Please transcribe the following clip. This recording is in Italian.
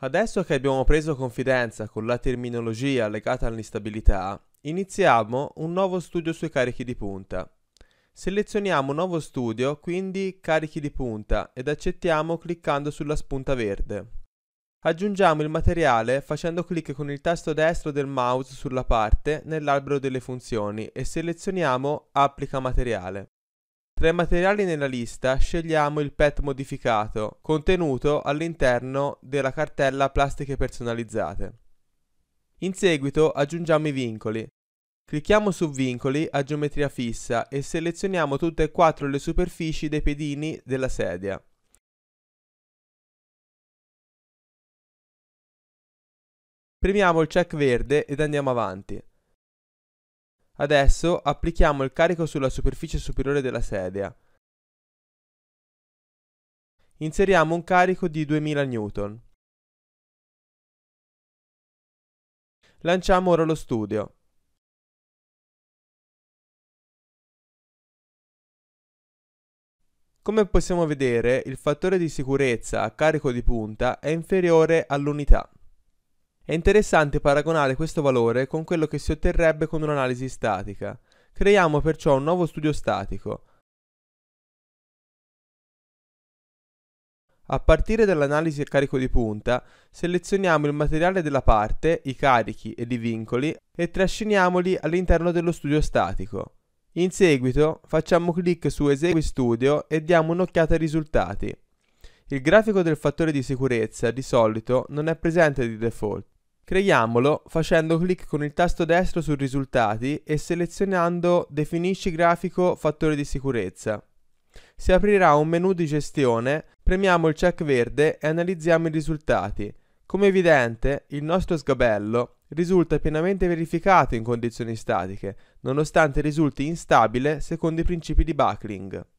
Adesso che abbiamo preso confidenza con la terminologia legata all'instabilità, iniziamo un nuovo studio sui carichi di punta. Selezioniamo un nuovo studio, quindi carichi di punta, ed accettiamo cliccando sulla spunta verde. Aggiungiamo il materiale facendo clic con il tasto destro del mouse sulla parte nell'albero delle funzioni e selezioniamo Applica materiale. Tra i materiali nella lista scegliamo il PET modificato, contenuto all'interno della cartella Plastiche personalizzate. In seguito aggiungiamo i vincoli. Clicchiamo su Vincoli a geometria fissa e selezioniamo tutte e quattro le superfici dei pedini della sedia. Premiamo il check verde ed andiamo avanti. Adesso applichiamo il carico sulla superficie superiore della sedia. Inseriamo un carico di 2000 N. Lanciamo ora lo studio. Come possiamo vedere, il fattore di sicurezza a carico di punta è inferiore all'unità. È interessante paragonare questo valore con quello che si otterrebbe con un'analisi statica. Creiamo perciò un nuovo studio statico. A partire dall'analisi a carico di punta, selezioniamo il materiale della parte, i carichi ed i vincoli e trasciniamoli all'interno dello studio statico. In seguito facciamo clic su Esegui Studio e diamo un'occhiata ai risultati. Il grafico del fattore di sicurezza di solito non è presente di default. Creiamolo facendo clic con il tasto destro su risultati e selezionando definisci grafico fattore di sicurezza. Si aprirà un menu di gestione, premiamo il check verde e analizziamo i risultati. Come evidente, il nostro sgabello risulta pienamente verificato in condizioni statiche, nonostante risulti instabile secondo i principi di buckling.